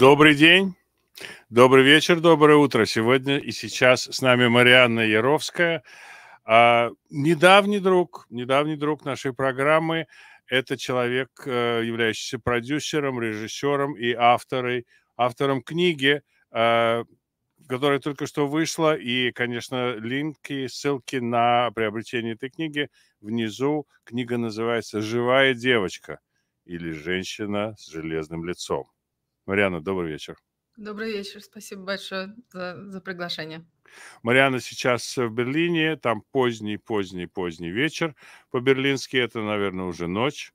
Добрый день, добрый вечер, доброе утро. Сегодня и сейчас с нами Марианна Яровская, а, недавний друг, недавний друг нашей программы. Это человек, э, являющийся продюсером, режиссером и авторой, автором книги, э, которая только что вышла. И, конечно, линки, ссылки на приобретение этой книги внизу. Книга называется «Живая девочка» или «Женщина с железным лицом». Мариана, добрый вечер. Добрый вечер. Спасибо большое за, за приглашение. Мариана сейчас в Берлине, там поздний-поздний-поздний вечер по-берлински, это, наверное, уже ночь.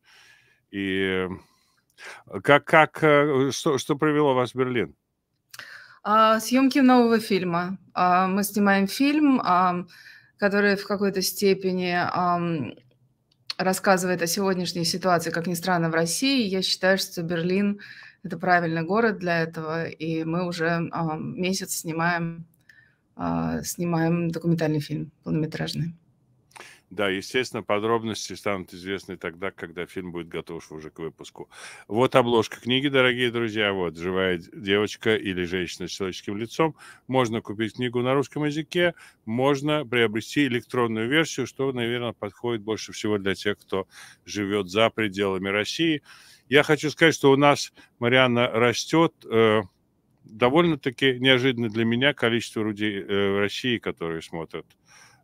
И э, как, как, э, что, что привело вас в Берлин? А, съемки нового фильма. А, мы снимаем фильм, который в какой-то степени рассказывает о сегодняшней ситуации, как ни странно, в России. Я считаю, что Берлин это правильный город для этого, и мы уже месяц снимаем, а, снимаем документальный фильм полнометражный. Да, естественно, подробности станут известны тогда, когда фильм будет готов уже к выпуску. Вот обложка книги, дорогие друзья. Вот «Живая девочка» или «Женщина с человеческим лицом». Можно купить книгу на русском языке, можно приобрести электронную версию, что, наверное, подходит больше всего для тех, кто живет за пределами России. Я хочу сказать, что у нас, Мариана растет э, довольно-таки неожиданно для меня количество людей э, в России, которые смотрят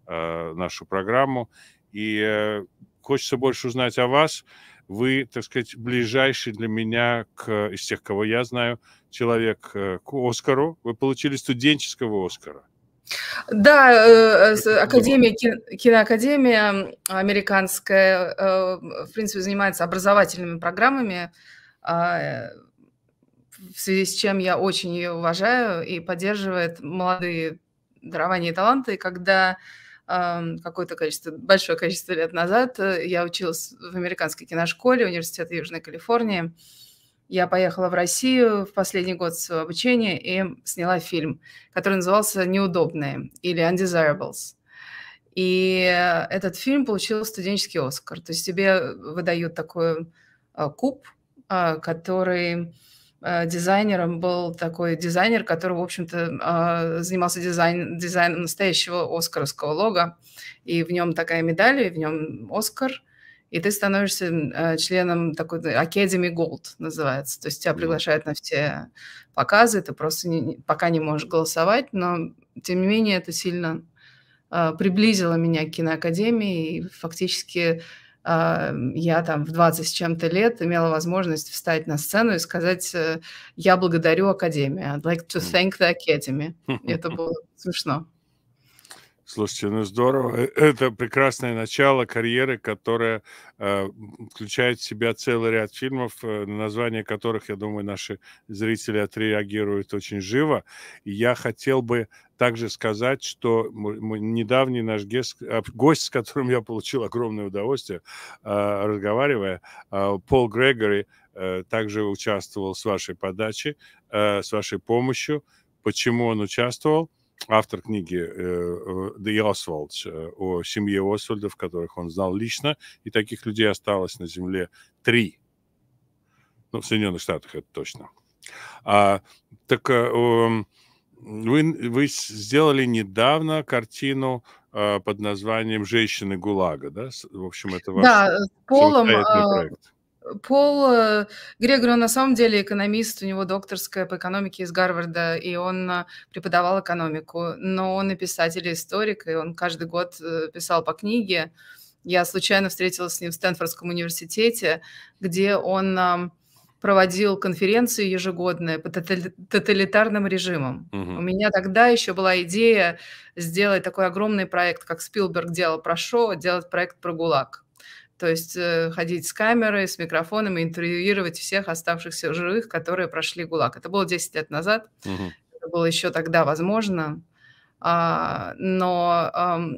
э, нашу программу. И э, хочется больше узнать о вас. Вы, так сказать, ближайший для меня к, из тех, кого я знаю, человек э, к Оскару. Вы получили студенческого Оскара. Да, э, э, Академия, киноакадемия американская, э, в принципе, занимается образовательными программами, а, в связи с чем я очень ее уважаю и поддерживает молодые дарования и таланты, когда эм, какое-то количество, большое количество лет назад я училась в американской киношколе университета Южной Калифорнии, я поехала в Россию в последний год своего обучения и сняла фильм, который назывался «Неудобные» или «Undesirables». И этот фильм получил студенческий Оскар. То есть тебе выдают такой а, куб, а, который а, дизайнером был такой дизайнер, который, в общем-то, занимался дизайн, дизайном настоящего оскаровского лога. И в нем такая медаль, и в нем Оскар – и ты становишься э, членом такой Academy Gold называется. То есть тебя приглашают на все показы, ты просто не, пока не можешь голосовать, но тем не менее это сильно э, приблизило меня к киноакадемии, и фактически э, я там в 20 с чем-то лет имела возможность встать на сцену и сказать «Я благодарю Академию». I'd like to thank the Academy. И это было смешно. Слушайте, ну здорово. Э, это прекрасное начало карьеры, которая э, включает в себя целый ряд фильмов, э, названия которых, я думаю, наши зрители отреагируют очень живо. И я хотел бы также сказать, что недавний наш а, гость, с которым я получил огромное удовольствие, э, разговаривая, э, Пол Грегори, э, также участвовал с вашей подачи, э, с вашей помощью. Почему он участвовал? автор книги Д. Э, Освальд э, э, о семье Освальдов, которых он знал лично, и таких людей осталось на Земле три. Ну, в Соединенных Штатах это точно. А, так э, эм, вы, вы сделали недавно картину э, под названием «Женщины ГУЛАГа», да? В общем, это ваш да, с Полом, проект. Пол э, Грегор, на самом деле экономист, у него докторская по экономике из Гарварда, и он э, преподавал экономику, но он и писатель, и историк, и он каждый год э, писал по книге. Я случайно встретилась с ним в Стэнфордском университете, где он проводил конференцию ежегодную по тоталитарным режимам. Угу. У меня тогда еще была идея сделать такой огромный проект, как Спилберг делал про Шоу, делать проект про ГУЛАГ то есть э, ходить с камерой, с микрофоном и интервьюировать всех оставшихся живых, которые прошли ГУЛАГ. Это было 10 лет назад, угу. это было еще тогда возможно. А, но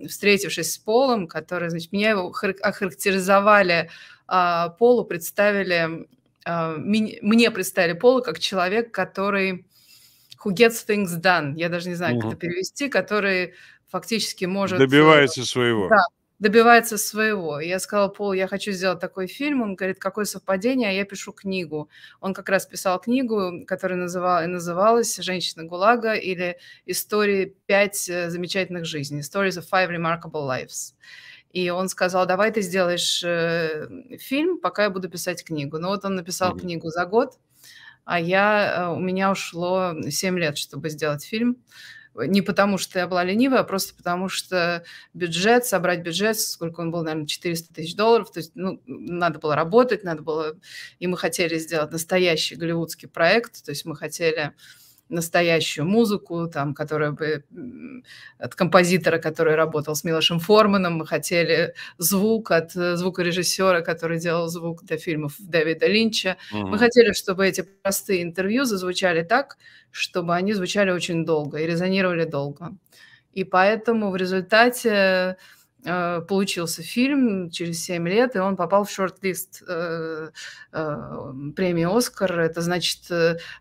встретившись с Полом, который, значит, меня его охарактеризовали, а, Полу представили, а, мне представили Пола как человек, который who gets things done, я даже не знаю, угу. как это перевести, который фактически может... Э, Добивается своего. Да, добивается своего. Я сказала, Пол, я хочу сделать такой фильм. Он говорит, какое совпадение, а я пишу книгу. Он как раз писал книгу, которая называла, называлась «Женщина ГУЛАГа» или «Истории пять э, замечательных жизней», «Stories of five remarkable lives». И он сказал, давай ты сделаешь э, фильм, пока я буду писать книгу. Ну вот он написал mm-hmm. книгу за год, а я, э, у меня ушло 7 лет, чтобы сделать фильм не потому, что я была ленивая, а просто потому, что бюджет, собрать бюджет, сколько он был, наверное, 400 тысяч долларов, то есть ну, надо было работать, надо было... И мы хотели сделать настоящий голливудский проект, то есть мы хотели настоящую музыку, там, которая бы от композитора, который работал с Милошем Форманом, мы хотели звук от э, звукорежиссера, который делал звук для фильмов Дэвида Линча. Угу. Мы хотели, чтобы эти простые интервью зазвучали так, чтобы они звучали очень долго и резонировали долго. И поэтому в результате Э, получился фильм через 7 лет, и он попал в шорт-лист э, э, премии «Оскар». Это значит,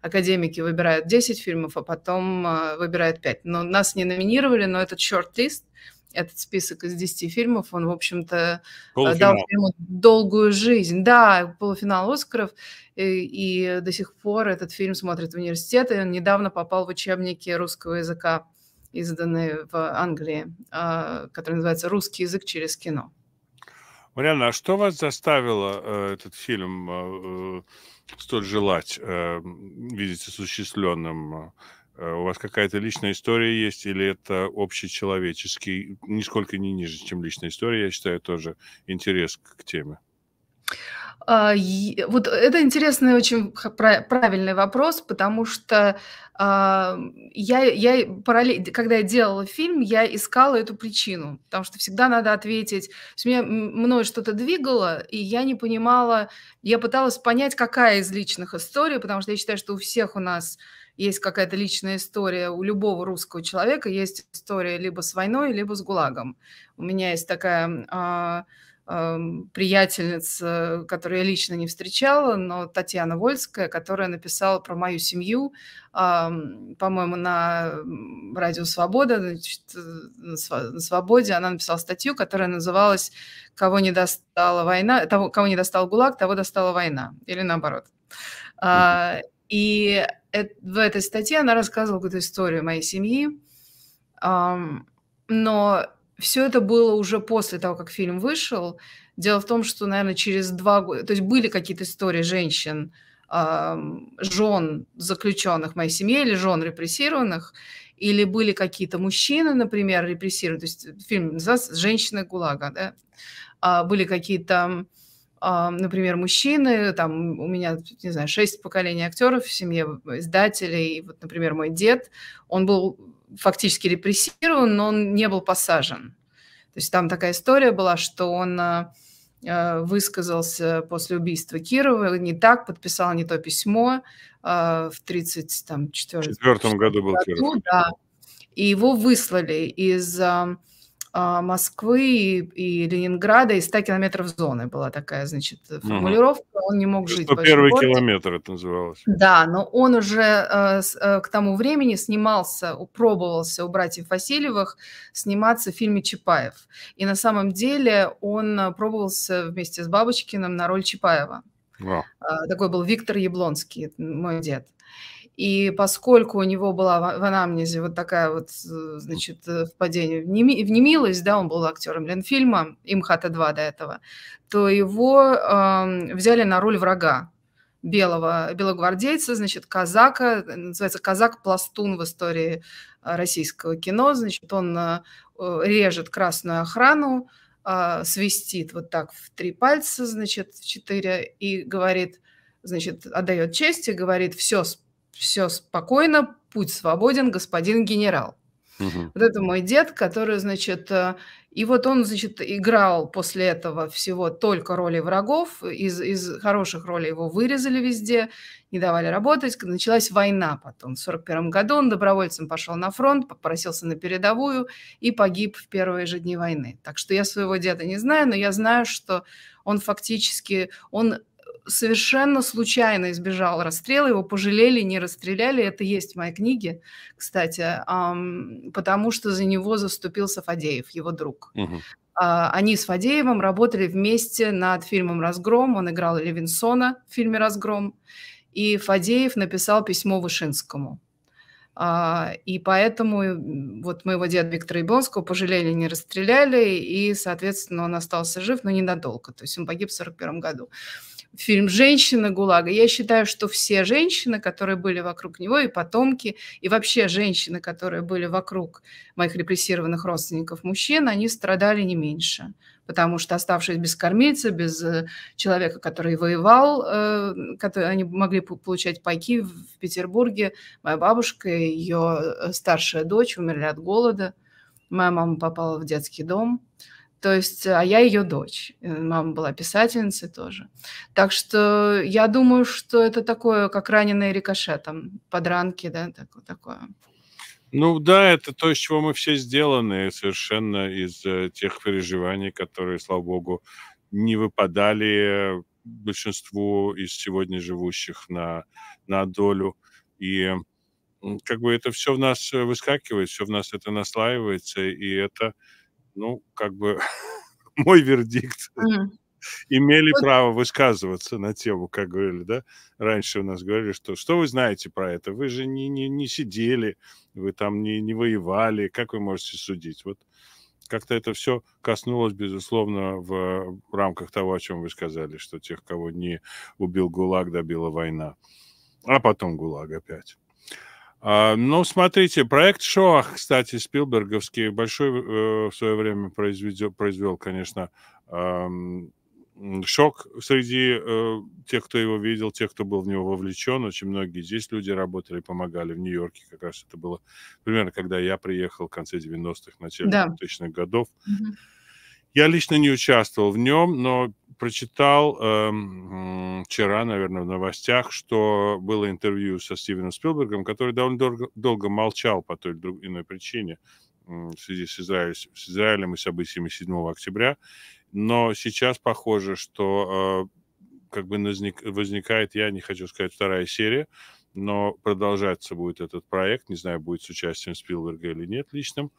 академики выбирают 10 фильмов, а потом выбирают 5. Но нас не номинировали, но этот шорт-лист, этот список из 10 фильмов, он, в общем-то, дал фильму долгую жизнь. Да, полуфинал «Оскаров», и, и до сих пор этот фильм смотрят в университет, и он недавно попал в учебники русского языка изданный в Англии, а, который называется «Русский язык через кино». Марьяна, а что вас заставило э, этот фильм э, э, столь желать видеть осуществленным? У вас какая-то личная история есть, или это общечеловеческий, нисколько не ниже, чем личная история, я считаю, тоже интерес к теме? А, вот это интересный, очень правильный вопрос, потому что а, я, я параллель, когда я делала фильм, я искала эту причину, потому что всегда надо ответить. То есть меня, мной что-то двигало, и я не понимала, я пыталась понять, какая из личных историй, потому что я считаю, что у всех у нас есть какая-то личная история, у любого русского человека есть история либо с войной, либо с ГУЛАГом. У меня есть такая а, приятельниц, которую я лично не встречала, но Татьяна Вольская, которая написала про мою семью, по-моему, на Радио Свобода, значит, на Свободе она написала статью, которая называлась «Кого не достала война, того, кого не достал ГУЛАГ, того достала война» или наоборот. А, и в этой статье она рассказывала какую-то историю моей семьи, но все это было уже после того, как фильм вышел. Дело в том, что, наверное, через два года... То есть были какие-то истории женщин, жен заключенных моей семьи или жен репрессированных, или были какие-то мужчины, например, репрессированные, то есть фильм называется «Женщины ГУЛАГа», да, а были какие-то а, например, мужчины, там у меня, не знаю, шесть поколений актеров в семье, издателей, вот, например, мой дед, он был фактически репрессирован, но он не был посажен. То есть там такая история была, что он а, а, высказался после убийства Кирова не так, подписал не то письмо в 34 году, году был Киров. Да, и его выслали из а, Москвы и Ленинграда и 100 километров зоны была такая, значит, э, формулировка. Он не мог жить это Первый километр это называлось. Да, но он уже э, э, к тому времени снимался, пробовался у братьев Васильевых сниматься в фильме «Чапаев». И на самом деле он пробовался вместе с Бабочкиным на роль Чапаева. Wow. А, такой был Виктор Яблонский, мой дед. И поскольку у него была в анамнезе вот такая вот, э, значит, э, впадение в, неми, в немилость, да, он был актером Ленфильма, «Имхата-2» до этого, то его э, взяли на роль врага белого, белогвардейца, значит, казака, э, называется казак-пластун в истории российского кино, значит, он режет красную охрану, свистит вот так в три пальца, значит, в четыре, и говорит, значит, отдает честь и говорит, все, все спокойно, путь свободен, господин генерал. Угу. Вот это мой дед, который, значит, э, и вот он, значит, играл после этого всего только роли врагов, из, из хороших ролей его вырезали везде, не давали работать, началась война потом. В 1941 году он добровольцем пошел на фронт, попросился на передовую и погиб в первые же дни войны. Так что я своего деда не знаю, но я знаю, что он фактически, он совершенно случайно избежал расстрела, его пожалели, не расстреляли, это есть в моей книге, кстати, потому что за него заступился Фадеев, его друг. Угу. Они с Фадеевым работали вместе над фильмом «Разгром», он играл Левинсона в фильме «Разгром», и Фадеев написал письмо Вышинскому. А, и поэтому вот моего деда Виктора Яблонского пожалели, не расстреляли, и, соответственно, он остался жив, но ненадолго. То есть он погиб в 1941 году фильм «Женщина ГУЛАГа». Я считаю, что все женщины, которые были вокруг него, и потомки, и вообще женщины, которые были вокруг моих репрессированных родственников мужчин, они страдали не меньше, потому что, оставшись без кормильца, без э, человека, который воевал, э, который, они могли получать пайки в Петербурге. Моя бабушка и ее э, старшая дочь умерли от голода. Моя мама попала в детский дом. То есть, а я ее дочь. Э, мама была писательницей тоже. Так что я думаю, что это такое, как раненые рикошетом, подранки, да, такое. такое. Ну да, это то, из чего мы все сделаны, совершенно из э, тех переживаний, которые, слава богу, не выпадали большинству из сегодня живущих на, на долю. И как бы это все в нас э, выскакивает, все в нас это наслаивается, и это ну, как бы мой вердикт. Имели право высказываться на тему, как говорили, да? Раньше у нас говорили, что что вы знаете про это? Вы же не, не, не сидели, вы там не, не воевали, как вы можете судить? Вот как-то это все коснулось, безусловно, в рамках того, о чем вы сказали, что тех, кого не убил ГУЛАГ, добила война. А потом ГУЛАГ опять. А, ну, смотрите, проект Шоах, кстати, Спилберговский, большой э, в свое время произвел, произвел конечно, шок среди э, тех, кто его видел, тех, кто был в него вовлечен. Очень многие здесь люди работали, помогали. В Нью-Йорке как раз это было примерно, когда я приехал в конце 90-х, начале да. 2000-х годов. Угу. Я лично не участвовал в нем, но прочитал э, вчера, наверное, в новостях, что было интервью со Стивеном Спилбергом, который довольно долго, долго молчал по той или иной причине в связи с, Израиль, с Израилем и событиями 7 октября. Но сейчас похоже, что э, как бы возник, возникает, я не хочу сказать, вторая серия, но продолжаться будет этот проект, не знаю, будет с участием Спилберга или нет личным,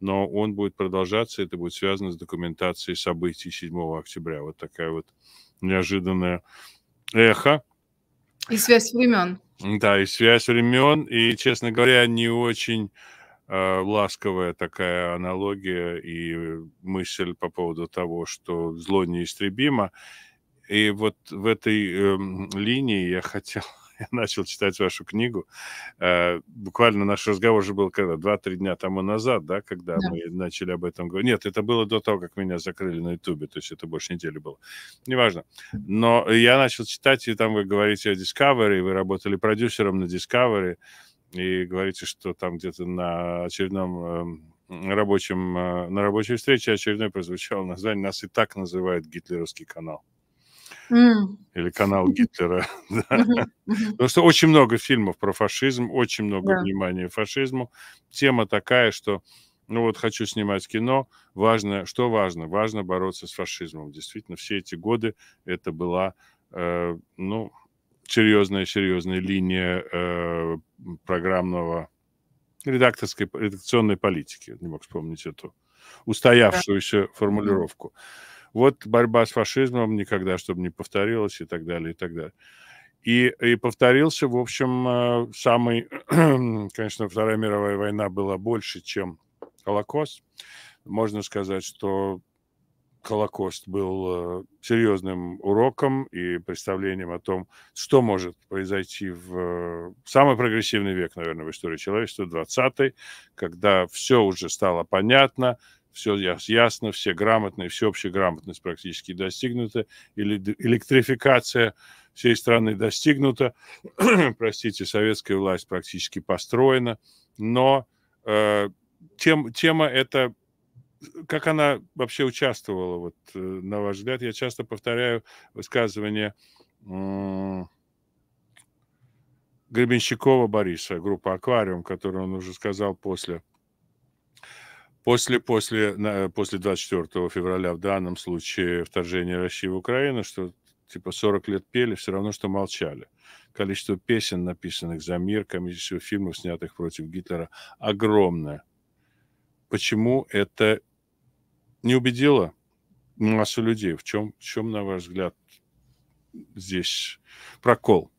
но он будет продолжаться, это будет связано с документацией событий 7 октября. Вот такая вот неожиданная эхо. И связь времен. Да, и связь времен, и, честно говоря, не очень э, ласковая такая аналогия и мысль по поводу того, что зло неистребимо. И вот в этой э, линии я хотел я начал читать вашу книгу. Э, буквально наш разговор же был когда? Два-три дня тому назад, да, когда да. мы начали об этом говорить. Нет, это было до того, как меня закрыли на Ютубе, то есть это больше недели было. Неважно. Но я начал читать, и там вы говорите о Discovery, вы работали продюсером на Discovery, и говорите, что там где-то на очередном эм, рабочем, э, на рабочей встрече очередной прозвучало название «Нас и так называют гитлеровский канал». Или канал Гитлера. Потому что очень много фильмов про фашизм, очень много внимания фашизму. Тема такая, что ну вот хочу снимать кино, важно, что важно? Важно бороться с фашизмом. Действительно, все эти годы это была, э, ну, серьезная-серьезная линия э, программного, редакторской, редакционной политики, не мог вспомнить эту устоявшуюся да. формулировку. Mm-hmm вот борьба с фашизмом никогда, чтобы не повторилась и так далее, и так далее. И, и повторился, в общем, э, самый, конечно, Вторая мировая война была больше, чем Холокост. Можно сказать, что Холокост был э, серьезным уроком и представлением о том, что может произойти в э, самый прогрессивный век, наверное, в истории человечества, 20-й, когда все уже стало понятно, все ясно, все грамотные, всеобщая грамотность практически достигнута, или электрификация всей страны достигнута, простите, советская власть практически построена, но э, тем, тема эта, как она вообще участвовала, вот, э, на ваш взгляд, я часто повторяю высказывание э, Гребенщикова Бориса, группа «Аквариум», которую он уже сказал после После, после, после 24 февраля в данном случае вторжения России в Украину, что типа 40 лет пели, все равно, что молчали. Количество песен, написанных за мир, комедийных фильмов, снятых против Гитлера, огромное. Почему это не убедило массу людей? В чем, в чем на ваш взгляд, здесь прокол?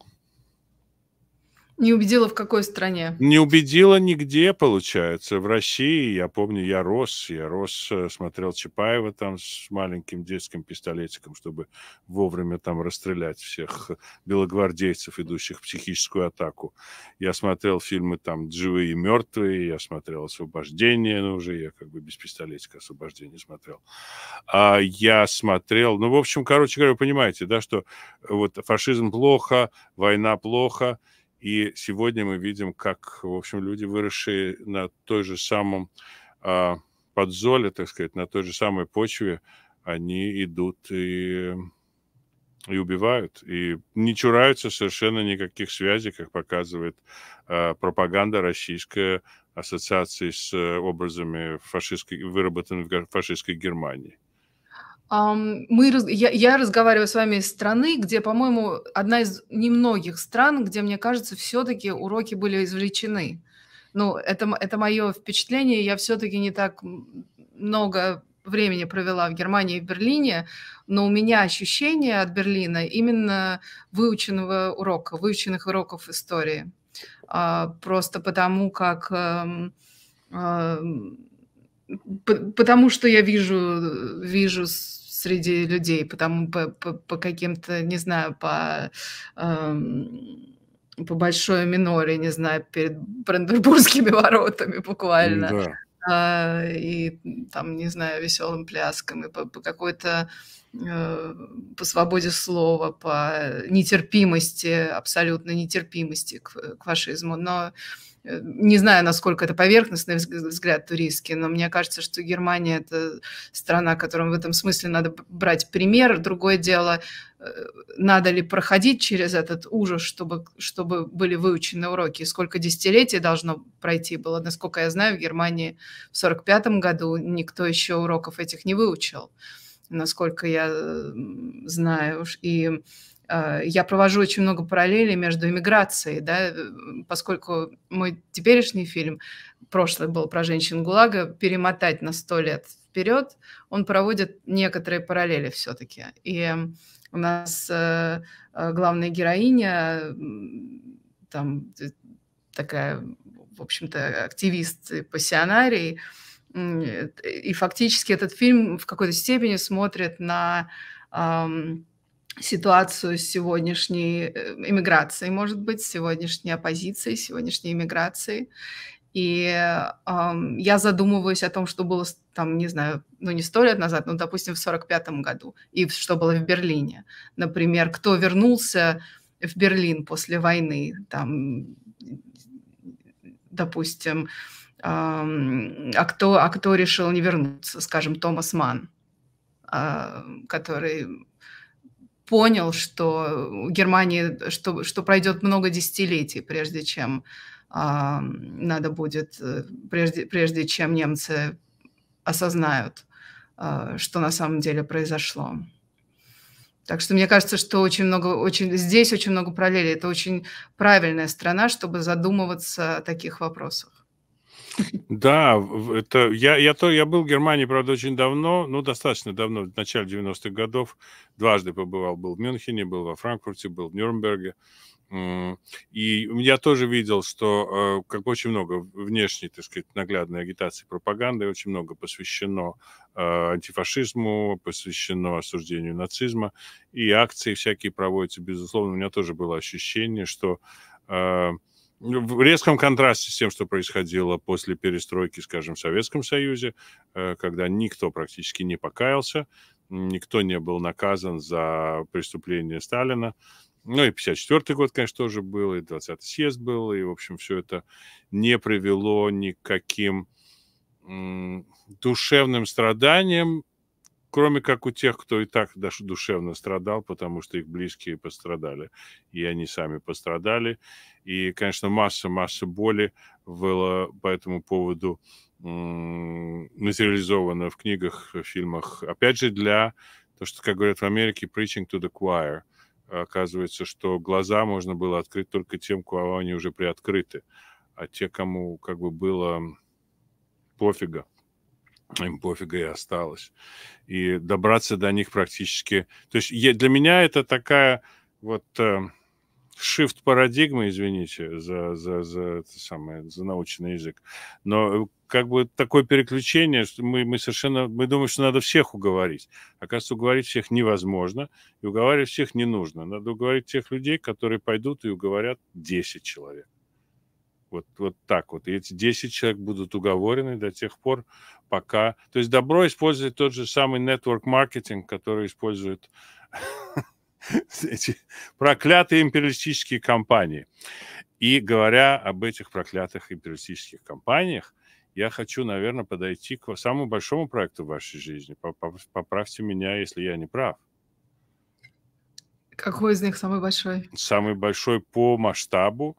Не убедила в какой стране? Не убедила нигде, получается. В России, я помню, я рос, я рос, э, смотрел Чапаева там с маленьким детским пистолетиком, чтобы вовремя там расстрелять всех белогвардейцев, идущих в психическую атаку. Я смотрел фильмы там «Живые и мертвые», я смотрел «Освобождение», но ну, уже я как бы без пистолетика «Освобождение» смотрел. А я смотрел, ну, в общем, короче говоря, вы понимаете, да, что э, вот фашизм плохо, война плохо – и сегодня мы видим, как, в общем, люди, выросшие на той же самом э, подзоле, так сказать, на той же самой почве, они идут и, и убивают. И не чураются совершенно никаких связей, как показывает э, пропаганда российская ассоциации с э, образами фашистской, выработанными в фашистской Германии. Мы, я, я разговариваю с вами из страны, где, по-моему, одна из немногих стран, где, мне кажется, все-таки уроки были извлечены. Ну, это, это мое впечатление. Я все-таки не так много времени провела в Германии и в Берлине, но у меня ощущение от Берлина именно выученного урока, выученных уроков истории. А, просто потому, как эм, а, потому что я вижу, э, вижу среди людей, потому по, по, по каким-то, не знаю, по... Эм, по большой миноре, не знаю, перед Бранденбургскими воротами буквально. Да. А, и там, не знаю, веселым пляском и по, по какой-то э, по свободе слова, по нетерпимости, абсолютно нетерпимости к, к фашизму. Но э, Э, не знаю, насколько это поверхностный взгляд туристский, но мне кажется, что Германия – это страна, которым в этом смысле надо брать пример. Другое дело, э, надо ли проходить через этот ужас, чтобы, чтобы были выучены уроки, сколько десятилетий должно пройти было. Насколько я знаю, в Германии в 1945 году никто еще уроков этих не выучил, насколько я э, знаю. И а, я провожу очень много параллелей между эмиграцией, да, э, поскольку мой теперешний фильм, прошлый был про женщин ГУЛАГа, перемотать на сто лет вперед, он проводит некоторые параллели все-таки. И у нас э, э, главная героиня, там такая, в общем-то, активист и пассионарий, и фактически этот фильм в какой-то степени смотрит на ситуацию с сегодняшней иммиграцией, э, может быть, сегодняшней оппозицией, сегодняшней иммиграцией. И эм, я задумываюсь о том, что было там, не знаю, ну не сто лет назад, но, допустим, в сорок пятом году, и что было в Берлине. Например, кто вернулся в Берлин после войны, там, допустим, эм, а, кто, а кто решил не вернуться, скажем, Томас Ман, э, а, который понял, что Германии, что, что пройдет много десятилетий, прежде чем а, надо будет, э, прежде, прежде чем немцы осознают, а, что на самом деле произошло. Так что мне кажется, что очень много, очень, здесь очень много параллелей. Это очень правильная страна, чтобы задумываться о таких вопросах. Да, это я, я, то, я был в Германии, правда, очень давно, ну, достаточно давно, в начале 90-х годов. Дважды побывал, был в Мюнхене, был во Франкфурте, был в Нюрнберге. И я тоже видел, что э, как очень много внешней, так сказать, наглядной агитации, пропаганды, очень много посвящено э, антифашизму, посвящено осуждению нацизма, и акции всякие проводятся, безусловно. У меня тоже было ощущение, что э, в резком контрасте с тем, что происходило после перестройки, скажем, в Советском Союзе, э, когда никто практически не покаялся, никто не был наказан за преступление Сталина. Ну и 54 год, конечно, тоже был, и 20-й съезд был, и, в общем, все это не привело ни к каким душевным страданиям, кроме как у тех, кто и так даже душевно страдал, потому что их близкие пострадали, и они сами пострадали. И, конечно, масса-масса боли было по этому поводу материализовано в книгах, в фильмах. Опять же, для то, что, как говорят в Америке, preaching to the choir. Оказывается, что глаза можно было открыть только тем, кого они уже приоткрыты. А те, кому как бы было пофига, им пофига и осталось. И добраться до них практически... То есть для меня это такая вот э, shift парадигмы, извините за, за, за, это самое, за научный язык, но э, как бы такое переключение, что мы, мы совершенно, мы думаем, что надо всех уговорить. Оказывается, уговорить всех невозможно, и уговаривать всех не нужно. Надо уговорить тех людей, которые пойдут и уговорят 10 человек. Вот, вот так вот. И эти 10 человек будут уговорены до тех пор, пока... То есть добро использует тот же самый network маркетинг который используют эти проклятые империалистические компании. И говоря об этих проклятых империалистических компаниях, я хочу, наверное, подойти к самому большому проекту в вашей жизни. Поправьте меня, если я не прав. Какой из них самый большой? Самый большой по масштабу,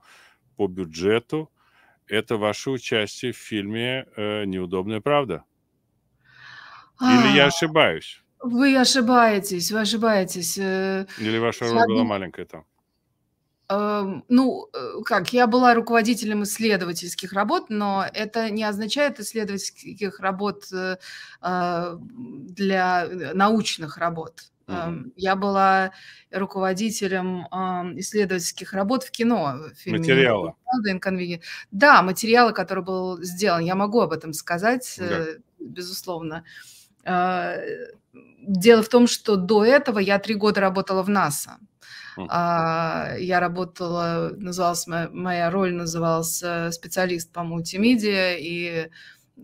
по бюджету – это ваше участие в фильме э, «Неудобная правда». Или я а. ошибаюсь? Вы ошибаетесь, вы ошибаетесь. Э, Или ваша роль была маленькая там? Эм, ну, э, как, я была руководителем исследовательских работ, но это не означает исследовательских работ для научных работ. Mm-hmm. Я была руководителем исследовательских работ в кино. Э, в фильме материалы. Да, материалы, которые был сделан. Я могу об этом сказать, да. Э, безусловно. А, дело в том, что до этого я три года работала в НАСА. Mm-hmm. Я работала, называлась моя роль называлась э, специалист по мультимедиа и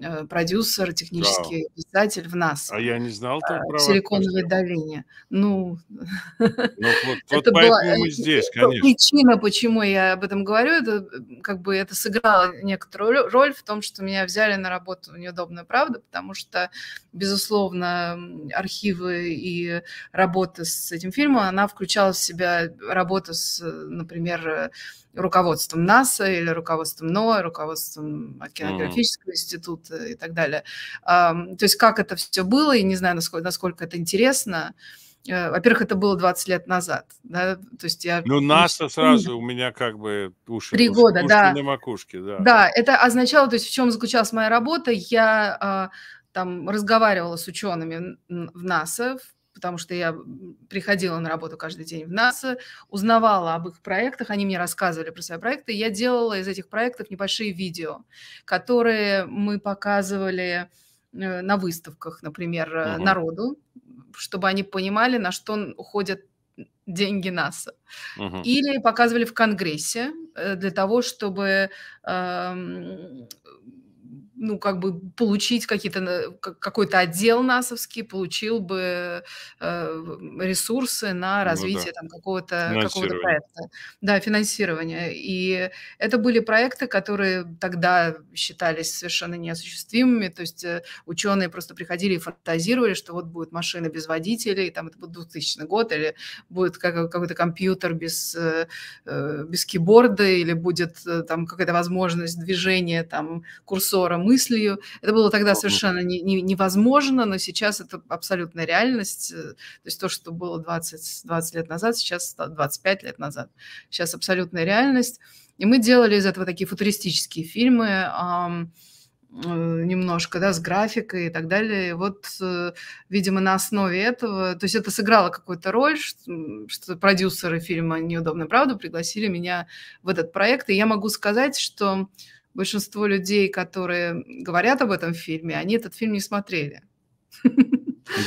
Э, продюсер, технический да. писатель в нас. А я не знал так про Силиконовой долине. Ну, ну вот, вот это была мы э, здесь, конечно. причина, почему я об этом говорю. Это как бы это сыграло некоторую роль в том, что меня взяли на работу неудобная правда потому что, безусловно, архивы и работа с этим фильмом, она включала в себя работу с, например, руководством НАСА или руководством НОА, руководством Океанографического mm. института и так далее. То есть как это все было, и не знаю, насколько, насколько это интересно. Э, во-первых, это было 20 лет назад. Да? То есть я... Ну, НАСА сразу у меня как бы уши, Три года, уши да. на макушке. Да. да, это означало, то есть в чем заключалась моя работа. Я а, там разговаривала с учеными в НАСА, потому что я приходила на работу каждый день в НАСА, узнавала об их проектах, они мне рассказывали про свои проекты. Я делала из этих проектов небольшие видео, которые мы показывали э, на выставках, например, угу. народу, чтобы они понимали, на что уходят деньги НАСА. Угу. Или показывали в Конгрессе э, для того, чтобы эм, ну, как бы получить какие-то, какой-то отдел насовский получил бы э, ресурсы на развитие ну, да. там какого-то, какого-то проекта. Да, финансирование. И это были проекты, которые тогда считались совершенно неосуществимыми, то есть э, ученые просто приходили и фантазировали, что вот будет машина без водителей, там это будет 2000 год, или будет какой-то компьютер без, э, без киборда, или будет там какая-то возможность движения там курсором мыслью. Это было тогда совершенно не, не, невозможно, но сейчас это абсолютная реальность. Э, то есть то, что было 20, 20 лет назад, сейчас 25 лет назад, сейчас абсолютная реальность. И мы делали из этого такие футуристические фильмы э, немножко, да, с графикой и так далее. И вот, э, видимо, на основе этого, то есть это сыграло какую-то роль, что, что продюсеры фильма «Неудобная правда» пригласили меня в этот проект, и я могу сказать, что большинство людей, которые говорят об этом фильме, они этот фильм не смотрели.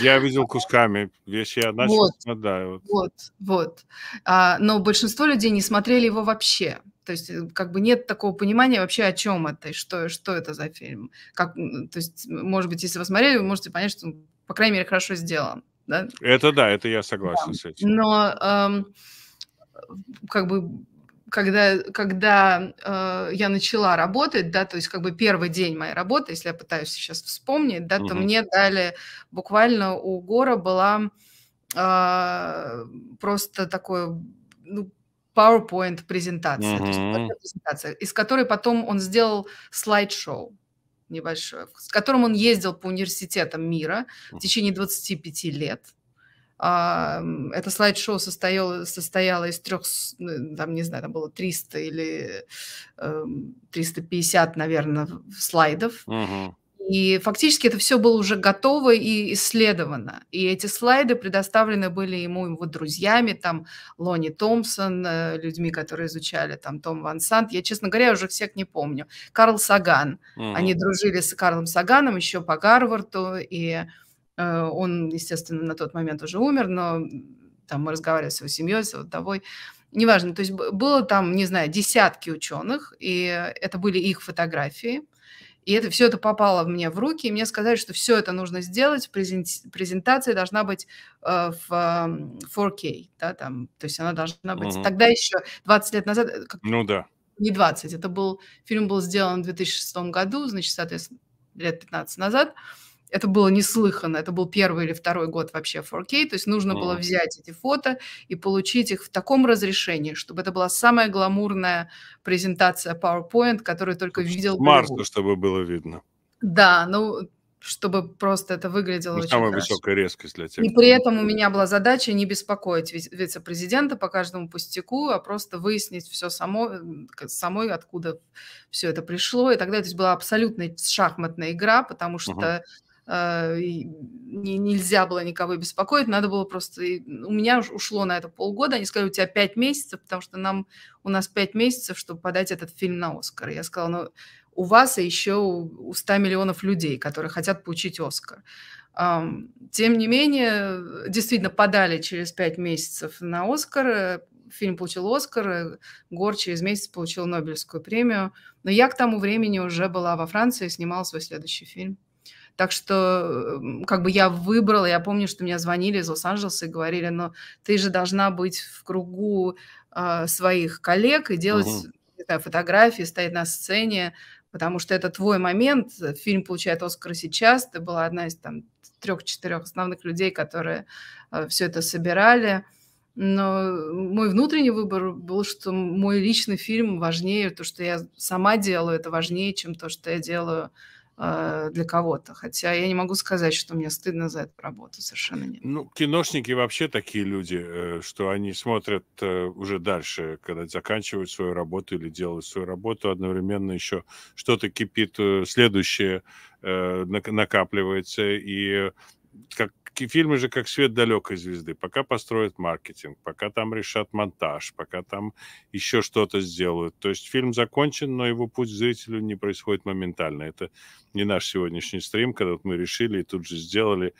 Я видел кусками, вещи я начал вот, страдаю. Вот, вот. вот. А, но большинство людей не смотрели его вообще. То есть э, как бы нет такого понимания вообще, о чем это и что, что это за фильм. Как, то есть, может быть, если вы смотрели, вы можете понять, что он, по крайней мере, хорошо сделан. Да? Это да, это я согласен да. с этим. Но эм, как бы когда, когда э, я начала работать, да, то есть как бы первый день моей работы, если я пытаюсь сейчас вспомнить, да, угу. то мне дали буквально у Гора была э, просто такой, ну, PowerPoint презентация, угу. то есть презентация, из которой потом он сделал слайд-шоу небольшое, с которым он ездил по университетам мира в течение 25 лет а, это слайд-шоу состояло, состояло из трех, там, не знаю, там было 300 или 350, эм, наверное, слайдов. Угу. И фактически это все было уже готово и исследовано. И эти слайды предоставлены были ему его друзьями, там Лони Томпсон, э, людьми, которые изучали, там Том Ван Сант. Я, честно говоря, уже всех не помню. Карл Саган. Mm-hmm. Они дружили с Карлом Саганом еще по Гарварду. И Э, он, естественно, на тот момент уже умер, но там мы разговаривали с его семьей, с его вдовой. Неважно, то есть было там, не знаю, десятки ученых, и это были их фотографии. И это все это попало мне в руки, и мне сказали, что все это нужно сделать, презентация должна быть э, в 4K, да, там, то есть она должна быть. Угу. Тогда еще 20 лет назад, э, как, ну да, не 20, это был фильм был сделан в 2006 году, значит, соответственно, лет 15 назад. Э, это было неслыханно. Это был первый или второй год вообще 4K. То есть нужно было взять эти фото и получить их в таком разрешении, чтобы это была самая гламурная презентация PowerPoint, которую только видел. Марсу, чтобы было видно. Да, ну чтобы просто это выглядело ну, очень Самая хорошо. высокая резкость для тех. И при этом у меня была задача не беспокоить вице-президента по каждому пустяку, а просто выяснить все само, самой, откуда все это пришло и так далее. То есть была абсолютная шахматная игра, потому что uh-huh а, не, нельзя было никого беспокоить, надо было просто... у меня ушло на это полгода, они сказали, у тебя пять месяцев, потому что нам, у нас пять месяцев, чтобы подать этот фильм на Оскар. Я сказала, ну, у вас и еще у 100 миллионов людей, которые хотят получить Оскар. Тем не менее, действительно подали через пять месяцев на Оскар, фильм получил Оскар, Гор через месяц получил Нобелевскую премию. Но я к тому времени уже была во Франции и снимала свой следующий фильм. Так что эм, как бы я выбрала, я помню, что меня звонили из Лос-Анджелеса и говорили, "Но «Ну, ты же должна быть в кругу э, своих коллег и делать угу. фотографии, стоять на сцене, потому что это твой момент. Э, фильм получает Оскар сейчас. Ты была одна из там трех-четырех основных людей, которые э, все это собирали. Но мой внутренний выбор был, что мой личный фильм важнее, то, что я сама делаю, это важнее, чем то, что я делаю Э, для кого-то. Хотя я не могу сказать, что мне стыдно за эту работу, совершенно нет. Ну, киношники вообще такие люди, э, что они смотрят э, уже дальше, когда заканчивают свою работу или делают свою работу, одновременно еще что-то кипит, следующее накапливается, и как фильмы же как свет далекой звезды. Пока построят маркетинг, пока там решат монтаж, пока там еще что-то сделают. То есть фильм закончен, но его путь к зрителю не происходит моментально. Это не наш сегодняшний стрим, когда вот мы решили и тут же сделали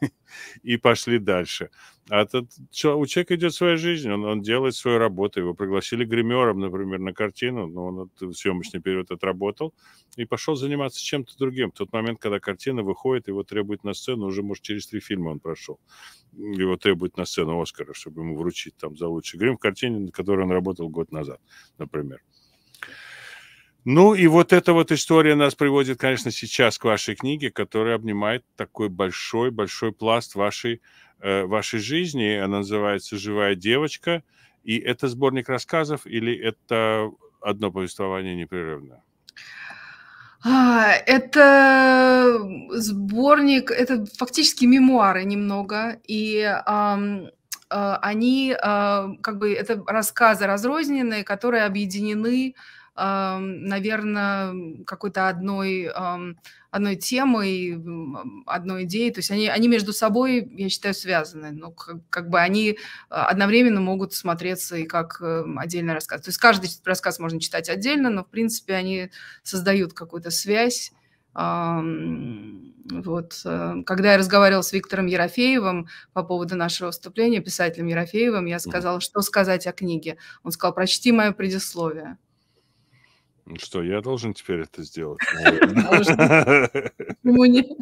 и пошли дальше. А тот у человека идет своя жизнь, он, он делает свою работу. Его пригласили гримером, например, на картину, но он этот съемочный период отработал и пошел заниматься чем-то другим. В тот момент, когда картина выходит, его требуют на сцену, уже, может, через три фильма он прошел. Его требуют на сцену Оскара, чтобы ему вручить там за лучший грим в картине, на которой он работал год назад, например. Ну и вот эта вот история нас приводит, конечно, сейчас к вашей книге, которая обнимает такой большой-большой пласт вашей, э, вашей жизни. Она называется «Живая девочка». И это сборник рассказов или это одно повествование непрерывное? А, это сборник, это фактически мемуары немного, и эм, э, они э, как бы это рассказы разрозненные, которые объединены наверное, какой-то одной, одной темой, одной идеей. То есть они, они между собой, я считаю, связаны. Но ну, как, как бы они а, одновременно могут смотреться и как эм, отдельный рассказ. То есть каждый рассказ можно читать отдельно, но, в принципе, они создают какую-то связь. Вот. Э, когда я разговаривала с Виктором Ерофеевым по поводу нашего выступления, писателем Ерофеевым, я сказала, что сказать о книге. Он сказал, прочти мое предисловие. Ну что, я должен теперь это сделать? Почему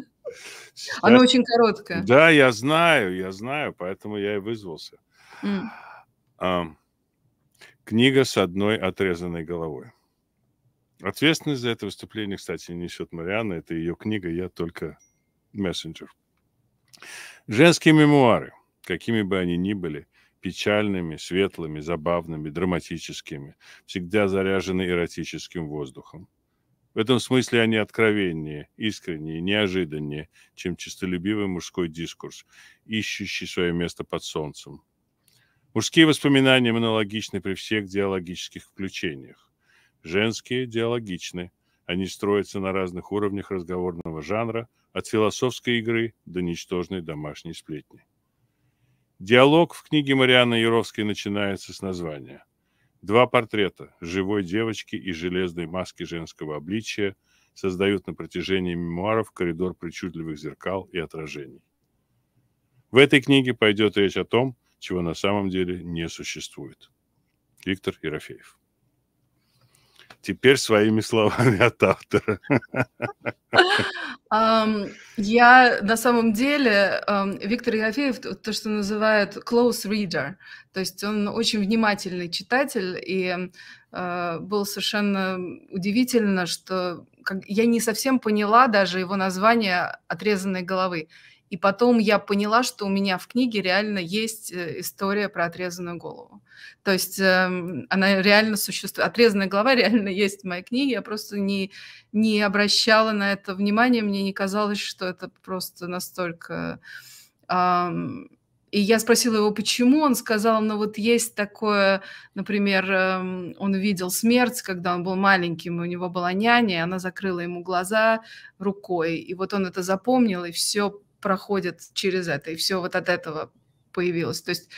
Оно очень короткое. Да, я знаю, я знаю, поэтому я и вызвался. Книга с одной отрезанной головой. Ответственность за это выступление, кстати, несет Мариана. Это ее книга «Я только мессенджер». Женские мемуары, какими бы они ни были, печальными, светлыми, забавными, драматическими, всегда заряжены эротическим воздухом. В этом смысле они откровеннее, искреннее, неожиданнее, чем чистолюбивый мужской дискурс, ищущий свое место под солнцем. Мужские воспоминания монологичны при всех диалогических включениях. Женские диалогичны. Они строятся на разных уровнях разговорного жанра, от философской игры до ничтожной домашней сплетни. Диалог в книге Марианы Яровской начинается с названия. Два портрета живой девочки и железной маски женского обличия создают на протяжении мемуаров коридор причудливых зеркал и отражений. В этой книге пойдет речь о том, чего на самом деле не существует. Виктор Ерофеев. Теперь своими словами от автора. Я на самом деле, Виктор Ерофеев, то, что называют close reader, то есть он очень внимательный читатель, и а, было совершенно удивительно, что я не совсем поняла даже его название «Отрезанной головы». И потом я поняла, что у меня в книге реально есть э, история про отрезанную голову. То есть э, она реально существует. Отрезанная голова реально есть в моей книге. Я просто не, не обращала на это внимания. Мне не казалось, что это просто настолько... Э, и я спросила его, почему. Он сказал, ну вот есть такое, например, эм, он видел смерть, когда он был маленьким, у него была няня, и она закрыла ему глаза рукой. И вот он это запомнил, и все проходят через это, и все вот от этого появилось. То есть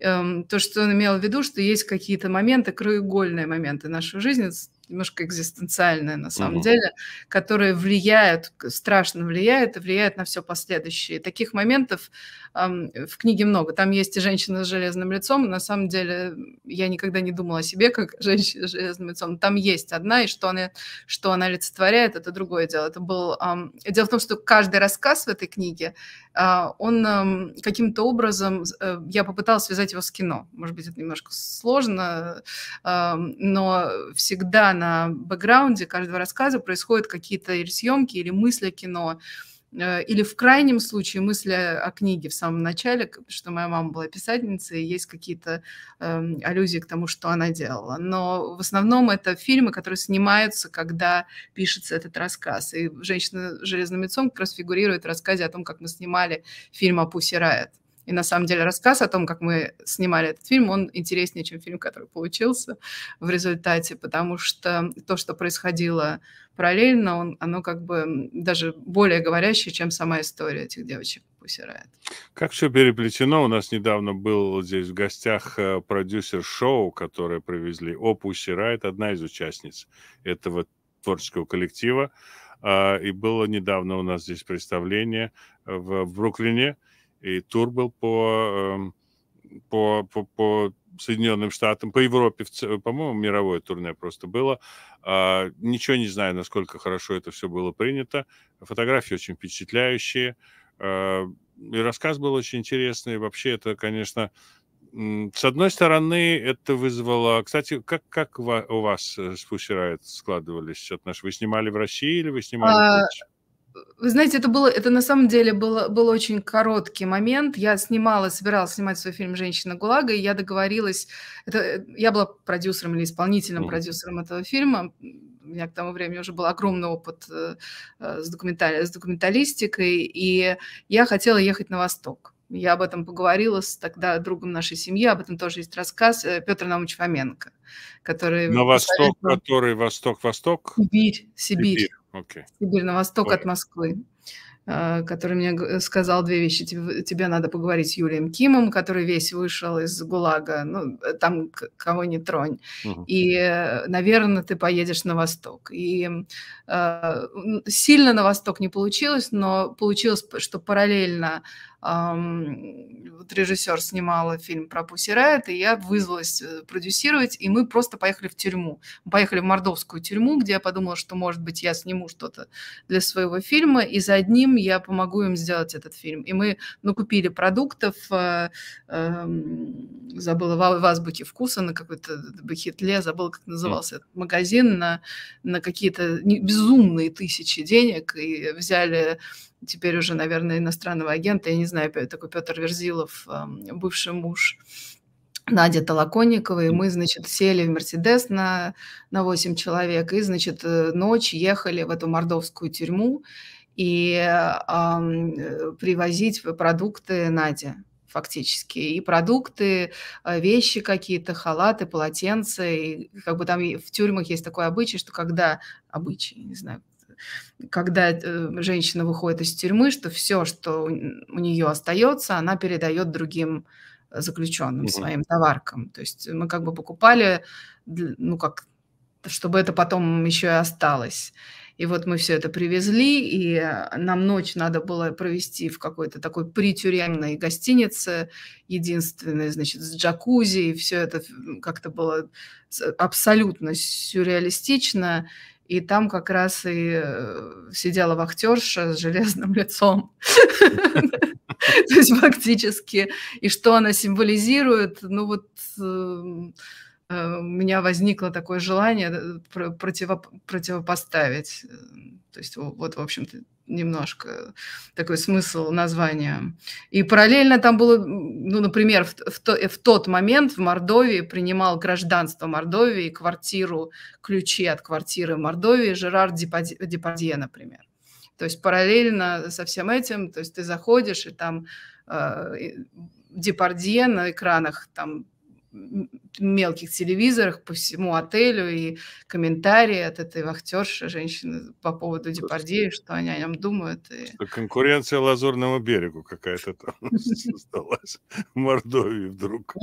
эм, то, что он имел в виду, что есть какие-то моменты, краеугольные моменты нашей жизни, немножко экзистенциальные на самом угу. деле, которые влияет, страшно влияет, и влияют на все последующее. таких моментов эм, в книге много. Там есть и женщина с железным лицом. На самом деле я никогда не думала о себе как женщина с железным лицом. там есть одна, и что она, что она олицетворяет, это другое дело. Это был... Эм... Дело в том, что каждый рассказ в этой книге, э, он эм, каким-то образом... Э, я попыталась связать его с кино. Может быть, это немножко сложно, э, но всегда на бэкграунде каждого рассказа происходят какие-то или съемки, или мысли о кино, э, или в крайнем случае мысли о книге в самом начале, что моя мама была писательницей, и есть какие-то э, аллюзии к тому, что она делала. Но в основном это фильмы, которые снимаются, когда пишется этот рассказ. И «Женщина с железным лицом» как раз фигурирует в рассказе о том, как мы снимали фильм о Пусси Райот. И на самом деле рассказ о том, как мы снимали этот фильм, он интереснее, чем фильм, который получился в результате, потому что то, что происходило параллельно, он, оно как бы даже более говорящее, чем сама история этих девочек. Пусирает. Как все переплетено. У нас недавно был здесь в гостях э, продюсер шоу, которое привезли О, Пусирает, одна из участниц этого творческого коллектива. А, и было недавно у нас здесь представление э, в Бруклине. И тур был по, эм, по, по, по Соединенным Штатам, по Европе, по-моему, мировое турне просто было. А, ничего не знаю, насколько хорошо это все было принято. Фотографии очень впечатляющие. А, и рассказ был очень интересный. Вообще это, конечно, с одной стороны, это вызвало... Кстати, как, как у вас э, с Pussy Riot складывались отношения? Вы снимали в России или вы снимали... А, вы знаете, это было, это на самом деле было, был очень короткий момент. Я снимала, собиралась снимать свой фильм «Женщина ГУЛАГа», и я договорилась, это, я была продюсером или исполнительным mm продюсером этого фильма, у меня к тому времени уже был огромный опыт э, э, с, документали, с документалистикой, и я хотела ехать на восток. Я об этом поговорила с тогда другом нашей семьи, об этом тоже есть рассказ э, Петр Наумович Фоменко, который... На восток, который восток-восток? Сибирь, Сибирь. Сибирь. Okay. Сибирь на восток okay. от Москвы, э, который мне э, сказал две вещи. Тебе, тебе надо поговорить с Юлием Кимом, который весь вышел из ГУЛАГа, ну, э, там кого не тронь. Uh-huh. И, наверное, ты поедешь на восток. И сильно на восток не получилось, но получилось, что параллельно вот режиссер снимала фильм про Пусси Райт, и я вызвалась э, продюсировать, и мы просто поехали в тюрьму. Мы поехали в мордовскую тюрьму, где я подумала, что, может быть, я сниму что-то для своего фильма, и за одним я помогу им сделать этот фильм. И мы накупили продуктов, э, э, забыла в, в азбуке вкуса на какой-то бахитле, забыла, как назывался mm. этот магазин, на, на какие-то безумные тысячи денег, и взяли теперь уже, наверное, иностранного агента, я не знаю, такой Петр Верзилов, эм, бывший муж Надя Толоконникова, и мы, значит, сели в «Мерседес» на, на 8 человек, и, значит, э, ночь ехали в эту мордовскую тюрьму и э, привозить продукты Наде фактически. И продукты, э, вещи какие-то, халаты, полотенца. И как бы там в тюрьмах есть такой обычай, что когда... Обычай, не знаю, когда э, женщина выходит из тюрьмы, что все, что у нее остается, она передает другим э, заключенным, своим товаркам. То есть мы как бы покупали, ну как, чтобы это потом еще и осталось. И вот мы все это привезли, и э, нам ночь надо было провести в какой-то такой притюремной гостинице, единственной, значит, с джакузи, и все это как-то было абсолютно сюрреалистично и там как раз и э, сидела вахтерша с железным лицом. То есть фактически, и что она символизирует, ну вот эм, Э, у меня возникло такое желание э, противо, противопоставить. Э, то есть вот, в общем-то, немножко такой смысл названия. И параллельно там было, ну, например, в, в, то, в тот момент в Мордовии принимал гражданство Мордовии, квартиру, ключи от квартиры Мордовии Жерар Депардье, Депардье например. То есть параллельно со всем этим, то есть ты заходишь, и там э, Депардье на экранах там мелких телевизорах по всему отелю и комментарии от этой вахтерши женщины по поводу Депардье, что они о нем думают. И... Что конкуренция Лазурному берегу какая-то там осталась в Мордовии вдруг.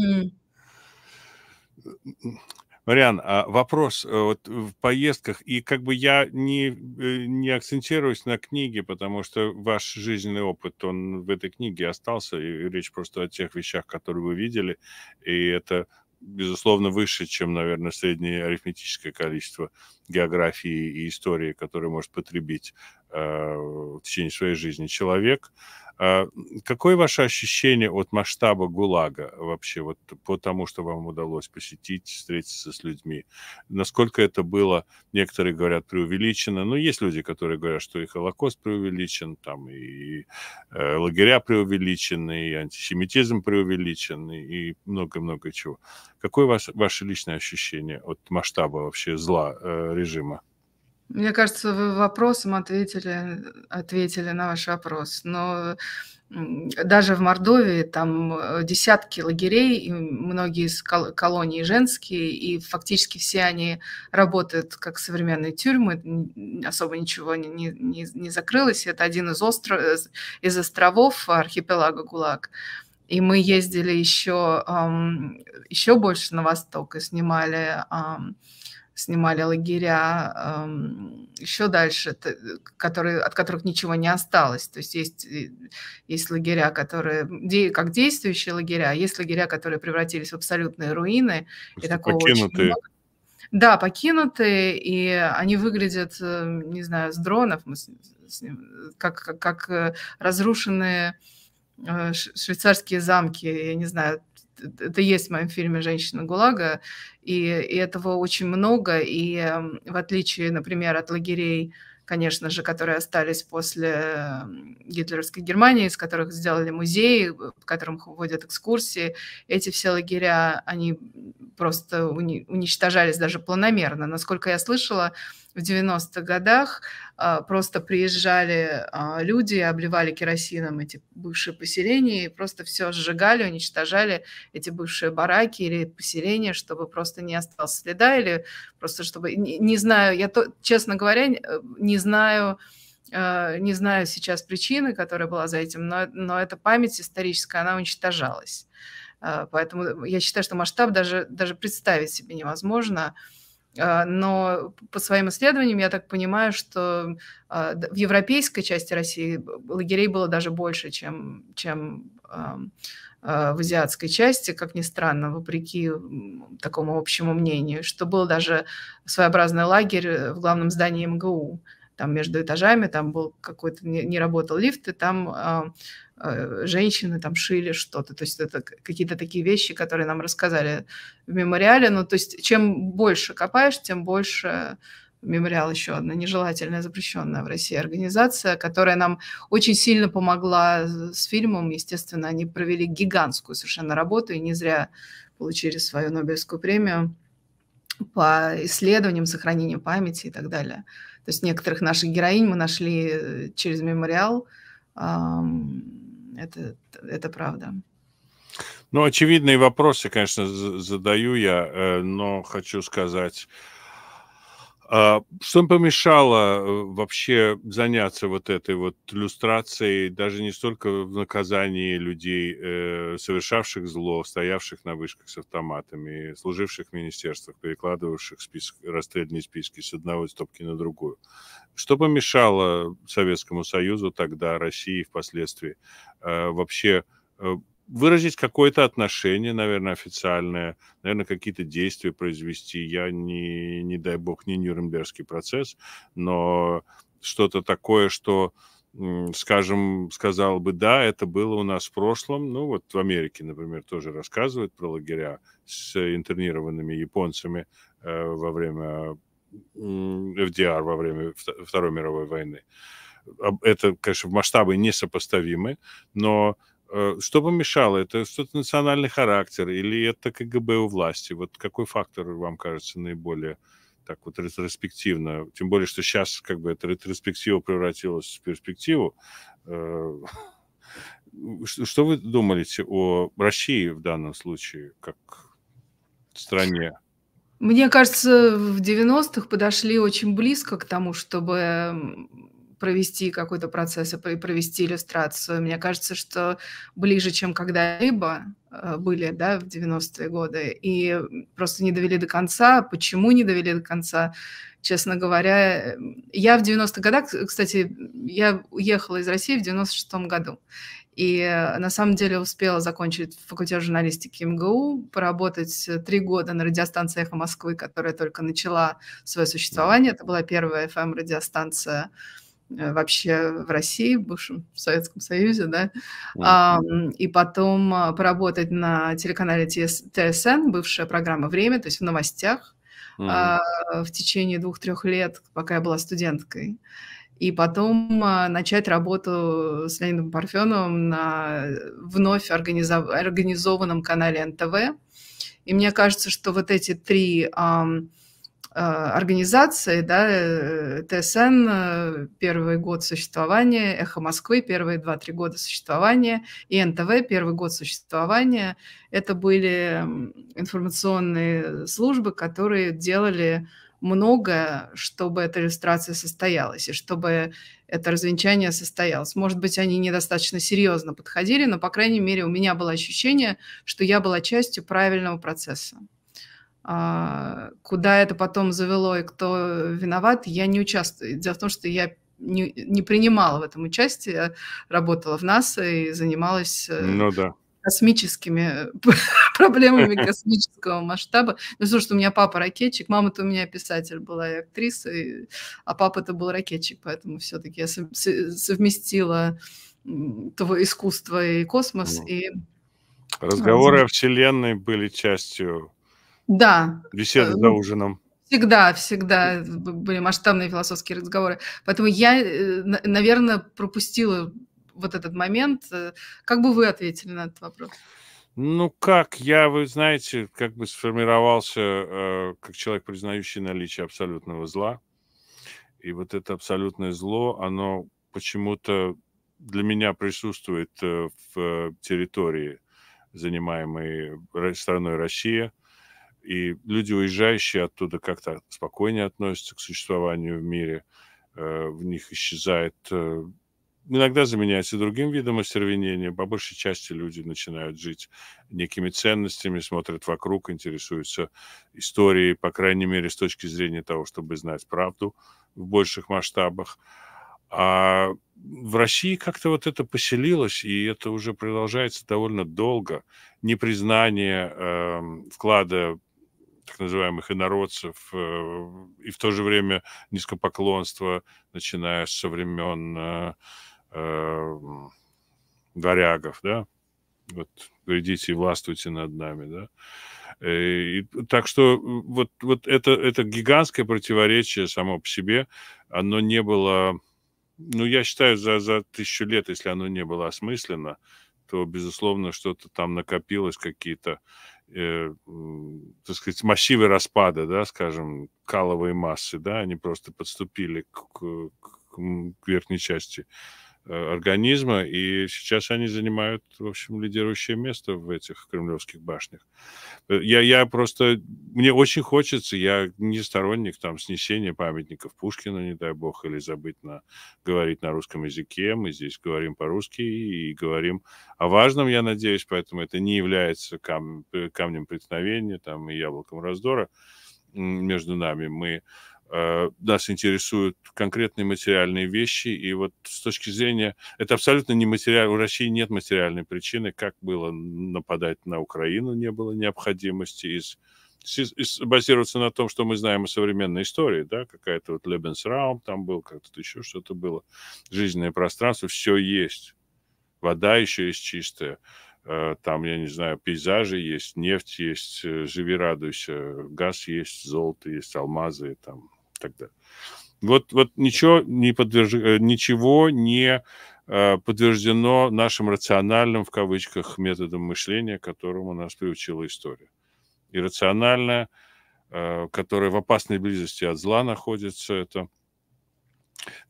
Мариан, а, вопрос э, вот, в поездках, и как бы я не, э, не акцентируюсь на книге, потому что ваш жизненный опыт, он в этой книге остался, и речь просто о тех вещах, которые вы видели, и это, безусловно, выше, чем, наверное, среднее арифметическое количество географии и истории, которые может потребить э, в течение своей жизни человек. Э, а, какое ваше ощущение от масштаба ГУЛАГа вообще, вот по тому, что вам удалось посетить, встретиться с людьми? Насколько это было, некоторые говорят, преувеличено, но есть люди, которые говорят, что и Холокост преувеличен, там и э, лагеря преувеличены, и антисемитизм преувеличен, и много-много чего. Какое ваше, ваше личное ощущение от масштаба вообще зла э, режима? Мне кажется, вы вопросом ответили, ответили на ваш вопрос. Но даже в Мордовии там э, десятки лагерей, и многие из колоний женские, и фактически все они работают как современные тюрьмы, особо ничего не, не, не закрылось. Это один из, остров, из островов архипелага ГУЛАГ. И мы ездили еще, еще больше на восток и снимали снимали лагеря, еще дальше, которые, от которых ничего не осталось. То есть есть, э, есть лагеря, которые как действующие лагеря, а есть лагеря, которые превратились в абсолютные руины. И такого покинутые. много. Да, покинутые, и они выглядят, эм, не знаю, с дронов, как, как, как э, разрушенные э, швейцарские замки, я не знаю, это есть в моем фильме «Женщина ГУЛАГа», и, и этого очень много, и эм, в отличие, например, от лагерей, конечно же, которые остались после эм, гитлеровской Германии, из которых сделали музеи, в котором водят экскурсии. Эти все лагеря, они просто уничтожались даже планомерно. Насколько я слышала, в 90-х годах а, просто приезжали а, люди, обливали керосином эти бывшие поселения и просто все сжигали, уничтожали эти бывшие бараки или поселения, чтобы просто не осталось следа или просто чтобы... Не, не знаю, я, то, честно говоря, не знаю а, не знаю сейчас причины, которая была за этим, но, но эта память историческая, она уничтожалась. Поэтому я считаю, что масштаб даже, даже представить себе невозможно. А, но по своим исследованиям я так понимаю, что а, в европейской части России лагерей было даже больше, чем, чем а, в азиатской части, как ни странно, вопреки такому общему мнению, что был даже своеобразный лагерь э, в главном здании МГУ. Там между этажами, там был какой-то, не, работал лифт, и там Э, женщины там шили что-то. То есть это какие-то такие вещи, которые нам рассказали в мемориале. Ну, то есть чем больше копаешь, тем больше мемориал еще одна нежелательная, запрещенная в России организация, которая нам очень сильно помогла с фильмом. Естественно, они провели гигантскую совершенно работу и не зря получили свою Нобелевскую премию по исследованиям, сохранению памяти и так далее. То есть некоторых наших героинь мы нашли э, через мемориал. Это, это правда. Ну, очевидные вопросы, конечно, задаю я, э, но хочу сказать, а, что им помешало э, вообще заняться вот этой вот иллюстрацией, даже не столько в наказании людей, э, совершавших зло, стоявших на вышках с автоматами, служивших в министерствах, перекладывавших список, расстрельные списки с одного стопки на другую? Что помешало Советскому Союзу тогда, России впоследствии э, вообще э, выразить какое-то отношение, наверное, официальное, наверное, какие-то действия произвести. Я не, не дай бог, не Нюрнбергский процесс, но что-то такое, что, скажем, сказал бы, да, это было у нас в прошлом. Ну, вот в Америке, например, тоже рассказывают про лагеря с интернированными японцами э, во время FDR, во время Второй мировой войны. Это, конечно, в масштабы несопоставимы, но Э, что помешало? Это что-то национальный характер или это КГБ у власти? Вот какой фактор вам кажется наиболее так вот ретроспективно? Тем более, что сейчас как бы эта ретроспектива превратилась в перспективу. Э, что вы думаете о России в данном случае, как стране? Мне кажется, в 90-х подошли очень близко к тому, чтобы провести какой-то процесс и провести иллюстрацию. Мне кажется, что ближе, чем когда-либо э, были да, в 90-е годы, и просто не довели до конца. Почему не довели до конца? Честно говоря, я в 90-х годах, кстати, я уехала из России в 96-м году, и э, на самом деле успела закончить факультет журналистики МГУ, поработать три года на радиостанции «Эхо Москвы», которая только начала свое существование. Это была первая FM-радиостанция, Э, вообще в России, в бывшем Советском Союзе, да, mm-hmm. и потом а, поработать на телеканале ТСН, бывшая программа «Время», то есть в новостях mm-hmm. в течение двух-трех лет, пока я была студенткой и потом а, начать работу с Леонидом Парфеновым на э, вновь организов... организованном канале НТВ. И мне кажется, что вот эти три эм, а, организации, да, э, ТСН э, первый год существования, Эхо Москвы первые два-три года существования и НТВ первый год существования. Это были информационные службы, которые делали много, чтобы эта иллюстрация состоялась и чтобы это развенчание состоялось. Может быть, они недостаточно серьезно подходили, но, по крайней мере, у меня было ощущение, что я была частью правильного процесса. А, куда это потом завело и кто виноват, я не участвую. Дело в том, что я не, не принимала в этом участие, работала в НАСА и занималась э, ну, да. космическими проблемами космического масштаба. Ну, что у меня папа ракетчик, мама-то у меня писатель была и актриса, и, а папа-то был ракетчик, поэтому все-таки я совместила того искусство и космос. Ну. И, Разговоры ну, о Вселенной были частью да. Десерт за э, ну, ужином. Всегда, всегда были масштабные философские разговоры. Поэтому я, э, наверное, пропустила вот этот момент. Э, как бы вы ответили на этот вопрос? Ну как, я, вы знаете, как бы сформировался э, как человек, признающий наличие абсолютного зла. И вот это абсолютное зло, оно почему-то для меня присутствует э, в территории, занимаемой страной Россия – и люди, уезжающие оттуда, как-то спокойнее относятся к существованию в мире. Э, в них исчезает... Э, иногда заменяется другим видом остервенения. По большей части люди начинают жить некими ценностями, смотрят вокруг, интересуются историей, по крайней мере, с точки зрения того, чтобы знать правду в больших масштабах. А в России как-то вот это поселилось, и это уже продолжается довольно долго. Непризнание э, вклада так называемых инородцев, э, и в то же время низкопоклонство, начиная со времен э, эм, варягов, да, вот грядите и властвуйте над нами, да. Э, и, так что вот, вот это, это гигантское противоречие само по себе, оно не было, ну, я считаю, за, за тысячу лет, если оно не было осмысленно, то, безусловно, что-то там накопилось, какие-то э, так сказать, массивы распада, да, скажем, каловые массы, да, они просто подступили к, к, к верхней части Э, организма, и сейчас они занимают, в общем, лидирующее место в этих кремлевских башнях. Э, я, я просто, мне очень хочется, я не сторонник там снесения памятников Пушкину, не дай бог, или забыть на, говорить на русском языке, мы здесь говорим по-русски и говорим о важном, я надеюсь, поэтому это не является кам, э, камнем преткновения там и яблоком раздора между нами. Мы Э, нас интересуют конкретные материальные вещи, и вот с точки зрения... Это абсолютно не материально. У России нет материальной причины, как было нападать на Украину, не было необходимости из базироваться на том, что мы знаем о современной истории, да, какая-то вот Lebensraum там был, как-то еще что-то было, жизненное пространство, все есть. Вода еще есть чистая, э, там, я не знаю, пейзажи есть, нефть есть, э, живи радуйся, газ есть, золото есть, алмазы, там, тогда. Вот, вот ничего не, подверж... Э, ничего не э, подтверждено нашим рациональным, в кавычках, методом мышления, которому нас приучила история. Иррациональное, э, которое в опасной близости от зла находится, это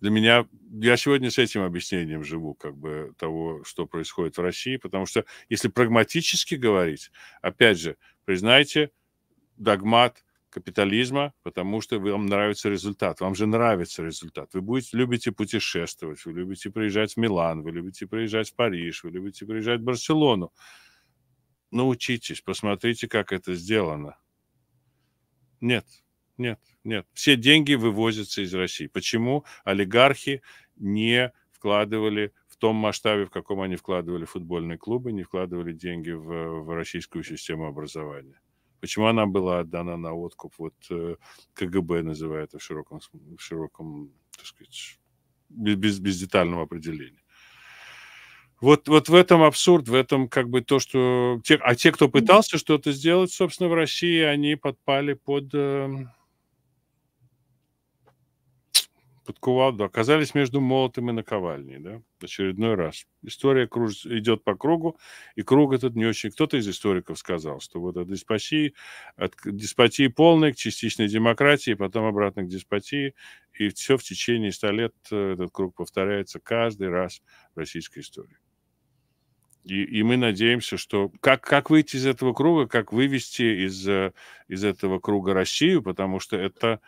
для меня, я сегодня с этим объяснением живу, как бы того, что происходит в России, потому что если прагматически говорить, опять же, признайте, догмат капитализма, потому что вам нравится результат. Вам же нравится результат. Вы будете, любите путешествовать, вы любите приезжать в Милан, вы любите приезжать в Париж, вы любите приезжать в Барселону. Научитесь, посмотрите, как это сделано. Нет, нет, нет. Все деньги вывозятся из России. Почему олигархи не вкладывали в том масштабе, в каком они вкладывали футбольные клубы, не вкладывали деньги в, в российскую систему образования? Почему она была отдана на откуп? Вот э, КГБ называет в широком, в широком так сказать, без, без детального определения. Вот, вот в этом абсурд, в этом как бы то, что... Те, а те, кто пытался что-то сделать, собственно, в России, они подпали под эм, под кувалду, оказались между молотом и наковальней, да, очередной раз. История кружится, идет по кругу, и круг этот не очень... Кто-то из историков сказал, что вот от деспотии, от деспотии полной к частичной демократии, потом обратно к деспотии, и все в течение ста лет э, этот круг повторяется каждый раз в российской истории. И, и мы надеемся, что как, как выйти из этого круга, как вывести из, э, из этого круга Россию, потому что это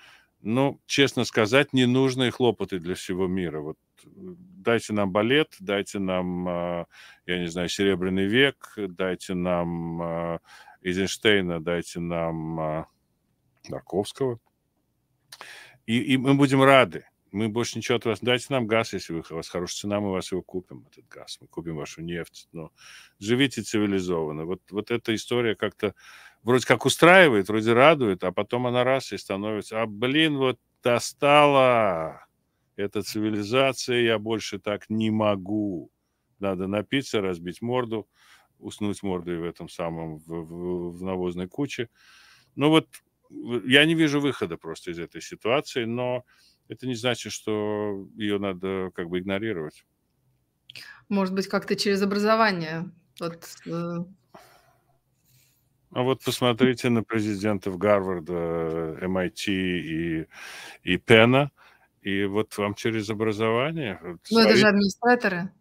ну, честно сказать, ненужные хлопоты для всего мира. Вот э, дайте нам балет, дайте нам, э, я не знаю, Серебряный век, дайте нам э, Эйзенштейна, дайте нам Тарковского. И, и мы будем рады. Мы больше ничего от вас... Дайте нам газ, если вы, у вас хорошая цена, мы вас его купим, этот газ. Мы купим вашу нефть. Но живите цивилизованно. Вот, вот эта история как-то вроде как устраивает, вроде радует, а потом она раз и становится... А, блин, вот достала эта цивилизация, я больше так не могу. Надо напиться, разбить морду, уснуть мордой в этом самом, в, в, в навозной куче. Ну вот я не вижу выхода просто из этой ситуации, но это не значит, что ее надо как бы игнорировать. Может быть, как-то через образование. Вот, э. а вот посмотрите на президентов Гарварда, MIT и, и Пена, и вот вам через образование... Ну, свои... это же администраторы.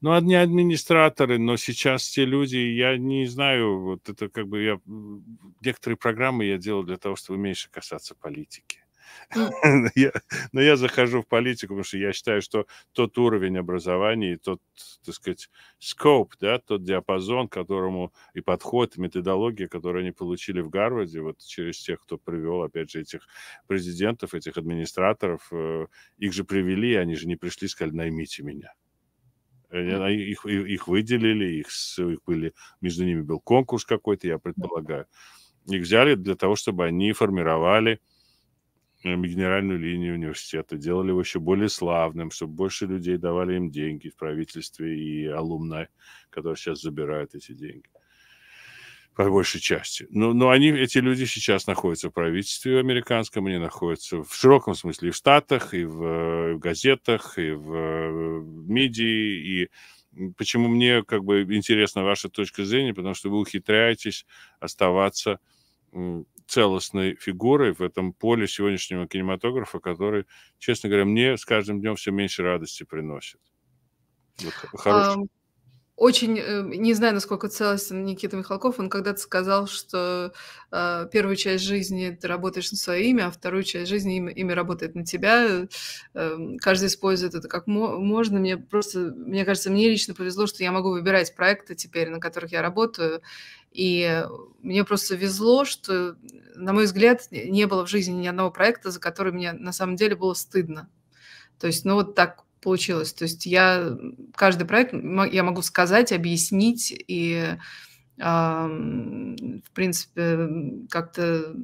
Ну, одни администраторы, но сейчас те люди, я не знаю, вот это как бы я... Некоторые программы я делал для того, чтобы меньше касаться политики. но я захожу в политику, потому что я считаю, что тот уровень образования и тот, так сказать, скоп, да, тот диапазон, которому и подход, и методология, которую они получили в Гарварде, вот через тех, кто привел, опять же, этих президентов, этих администраторов, э, их же привели, они же не пришли, сказали, наймите меня. Их, их выделили, их, их были, между ними был конкурс какой-то, я предполагаю. Их взяли для того, чтобы они формировали э, Э, генеральную линию университета, делали его еще более славным, чтобы больше людей давали им деньги в правительстве и алумна, которые сейчас забирают эти деньги по большей части. Но, ну, но они, эти люди сейчас находятся в правительстве американском, они находятся в широком смысле и в Штатах, и в, и э, в газетах, и в, э, в медии, и почему мне как бы интересна ваша точка зрения, потому что вы ухитряетесь оставаться целостной фигурой в этом поле сегодняшнего кинематографа, который, честно говоря, мне с каждым днем все меньше радости приносит. Вот, хороший. Um очень, э, не знаю, насколько целостен Никита Михалков, он когда-то сказал, что э, первую часть жизни ты работаешь на свое имя, а вторую часть жизни имя, имя работает на тебя. Э, каждый использует это как мо- можно. Мне просто, мне кажется, мне лично повезло, что я могу выбирать проекты теперь, на которых я работаю. И мне просто везло, что, на мой взгляд, не было в жизни ни одного проекта, за который мне на самом деле было стыдно. То есть, ну вот так получилось. То есть я каждый проект я могу сказать, объяснить и в принципе, как-то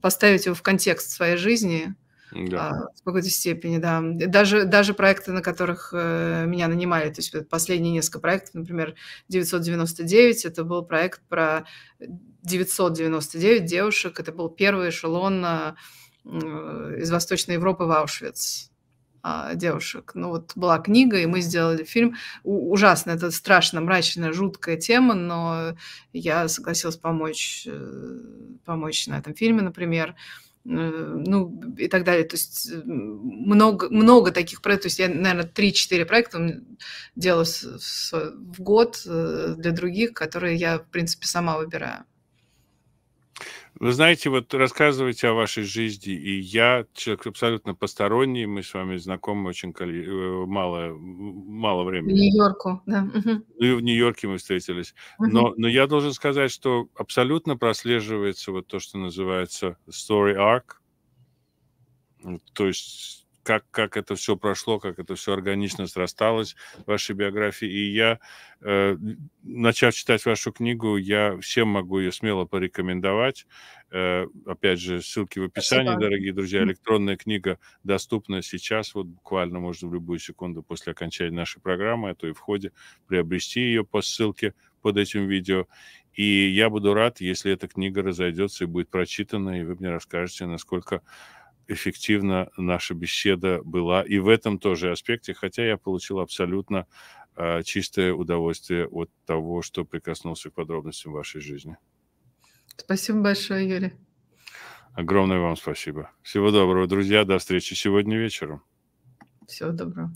поставить его в контекст своей жизни да. А, в какой-то степени, да. Даже, даже проекты, на которых э, меня нанимали, то есть последние несколько проектов, например, 999, это был проект про 999 девушек, это был первый эшелон а, из Восточной Европы в Аушвиц. А, девушек. Ну вот была книга, и мы сделали фильм. У, ужасно, это страшно, мрачная, жуткая тема, но я согласилась помочь, э, помочь на этом фильме, например э, ну и так далее. То есть э, много, много таких проектов. То есть я, наверное, 3-4 проекта делаю в год для других, которые я, в принципе, сама выбираю. Вы знаете, вот рассказывайте о вашей жизни, и я человек абсолютно посторонний, мы с вами знакомы очень коли... Э, мало, мало времени. В Нью-Йорку, да. Ну и в Нью-Йорке мы встретились. Но, но я должен сказать, что абсолютно прослеживается вот то, что называется story arc, то есть как, как это все прошло, как это все органично срасталось в вашей биографии. И я, э, начав читать вашу книгу, я всем могу ее смело порекомендовать. Э, опять же, ссылки в описании, Спасибо. дорогие друзья. Электронная книга доступна сейчас, вот буквально можно в любую секунду после окончания нашей программы, а то и в ходе, приобрести ее по ссылке под этим видео. И я буду рад, если эта книга разойдется и будет прочитана, и вы мне расскажете, насколько эффективна наша беседа была и в этом тоже аспекте, хотя я получил абсолютно э, чистое удовольствие от того, что прикоснулся к подробностям вашей жизни. Спасибо большое, Юрий. Огромное вам спасибо. Всего доброго, друзья. До встречи сегодня вечером. Всего доброго.